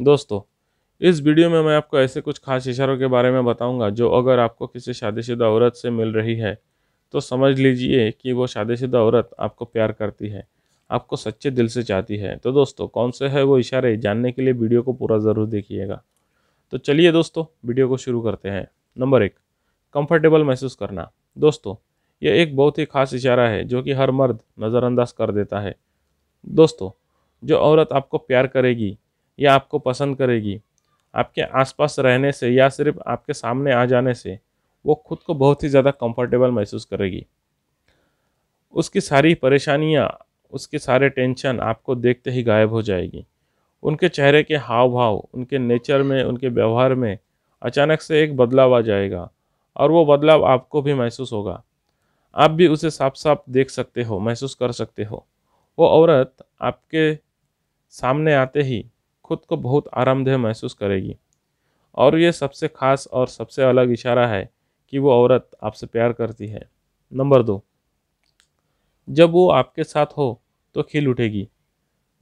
दोस्तों इस वीडियो में मैं आपको ऐसे कुछ खास इशारों के बारे में बताऊंगा जो अगर आपको किसी शादीशुदा औरत से मिल रही है तो समझ लीजिए कि वो शादीशुदा औरत आपको प्यार करती है आपको सच्चे दिल से चाहती है तो दोस्तों कौन से है वो इशारे जानने के लिए वीडियो को पूरा ज़रूर देखिएगा तो चलिए दोस्तों वीडियो को शुरू करते हैं नंबर एक कम्फर्टेबल महसूस करना दोस्तों यह एक बहुत ही खास इशारा है जो कि हर मर्द नज़रअंदाज कर देता है दोस्तों जो औरत आपको प्यार करेगी ये आपको पसंद करेगी आपके आसपास रहने से या सिर्फ आपके सामने आ जाने से वो खुद को बहुत ही ज़्यादा कंफर्टेबल महसूस करेगी उसकी सारी परेशानियाँ उसके सारे टेंशन आपको देखते ही गायब हो जाएगी उनके चेहरे के हाव भाव उनके नेचर में उनके व्यवहार में अचानक से एक बदलाव आ जाएगा और वो बदलाव आपको भी महसूस होगा आप भी उसे साफ साफ देख सकते हो महसूस कर सकते हो वो औरत आपके सामने आते ही खुद को बहुत आरामदेह महसूस करेगी और ये सबसे खास और सबसे अलग इशारा है कि वो औरत आपसे प्यार करती है नंबर दो जब वो आपके साथ हो तो खिल उठेगी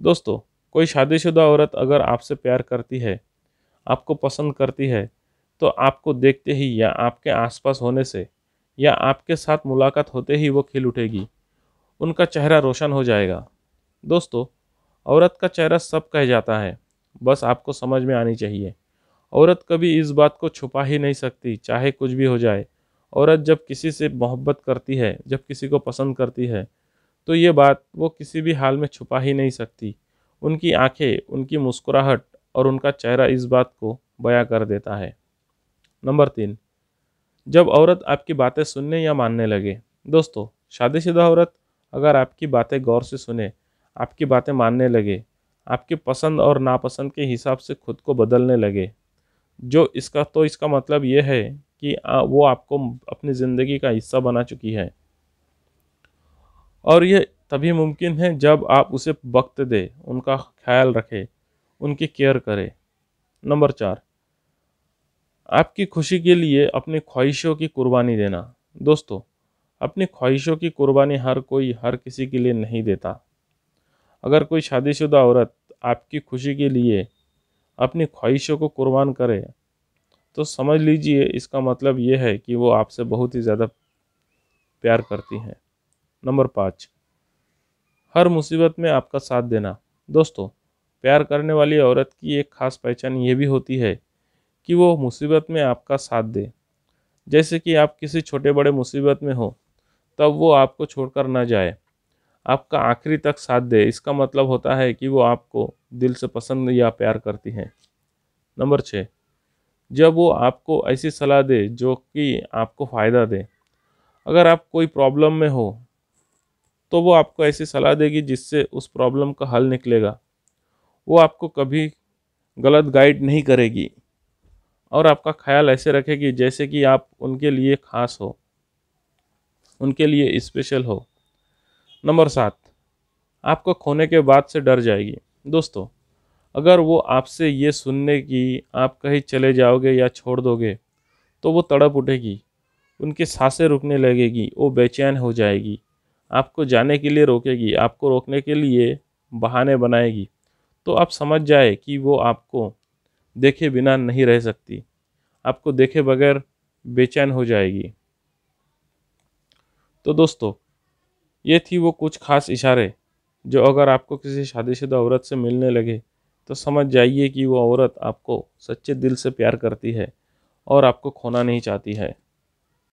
दोस्तों कोई शादीशुदा औरत अगर आपसे प्यार करती है आपको पसंद करती है तो आपको देखते ही या आपके आसपास होने से या आपके साथ मुलाकात होते ही वो खिल उठेगी उनका चेहरा रोशन हो जाएगा दोस्तों औरत का चेहरा सब कह जाता है बस आपको समझ में आनी चाहिए औरत कभी इस बात को छुपा ही नहीं सकती चाहे कुछ भी हो जाए औरत जब किसी से मोहब्बत करती है जब किसी को पसंद करती है तो ये बात वो किसी भी हाल में छुपा ही नहीं सकती उनकी आंखें उनकी मुस्कुराहट और उनका चेहरा इस बात को बयां कर देता है नंबर तीन जब औरत आपकी बातें सुनने या मानने लगे दोस्तों शादीशुदा औरत अगर आपकी बातें गौर से सुने आपकी बातें मानने लगे आपके पसंद और नापसंद के हिसाब से खुद को बदलने लगे जो इसका तो इसका मतलब ये है कि वो आपको अपनी ज़िंदगी का हिस्सा बना चुकी है और ये तभी मुमकिन है जब आप उसे वक्त दे उनका ख्याल रखें उनकी केयर करें नंबर चार आपकी खुशी के लिए अपनी ख्वाहिशों की कुर्बानी देना दोस्तों अपनी ख्वाहिशों की कुर्बानी हर कोई हर किसी के लिए नहीं देता अगर कोई शादीशुदा औरत आपकी खुशी के लिए अपनी ख्वाहिशों को कुर्बान करे तो समझ लीजिए इसका मतलब ये है कि वो आपसे बहुत ही ज़्यादा प्यार करती हैं नंबर पाँच हर मुसीबत में आपका साथ देना दोस्तों प्यार करने वाली औरत की एक खास पहचान ये भी होती है कि वो मुसीबत में आपका साथ दे जैसे कि आप किसी छोटे बड़े मुसीबत में हो तब वो आपको छोड़कर ना जाए आपका आखिरी तक साथ दे इसका मतलब होता है कि वो आपको दिल से पसंद या प्यार करती हैं नंबर छः जब वो आपको ऐसी सलाह दे जो कि आपको फ़ायदा दे अगर आप कोई प्रॉब्लम में हो तो वो आपको ऐसी सलाह देगी जिससे उस प्रॉब्लम का हल निकलेगा वो आपको कभी गलत गाइड नहीं करेगी और आपका ख्याल ऐसे रखेगी जैसे कि आप उनके लिए ख़ास हो उनके लिए स्पेशल हो नंबर सात आपको खोने के बाद से डर जाएगी दोस्तों अगर वो आपसे ये सुनने की आप कहीं चले जाओगे या छोड़ दोगे तो वो तड़प उठेगी उनकी सांसें रुकने लगेगी वो बेचैन हो जाएगी आपको जाने के लिए रोकेगी आपको रोकने के लिए बहाने बनाएगी तो आप समझ जाए कि वो आपको देखे बिना नहीं रह सकती आपको देखे बगैर बेचैन हो जाएगी तो दोस्तों ये थी वो कुछ खास इशारे जो अगर आपको किसी शादीशुदा औरत से मिलने लगे तो समझ जाइए कि वो औरत आपको सच्चे दिल से प्यार करती है और आपको खोना नहीं चाहती है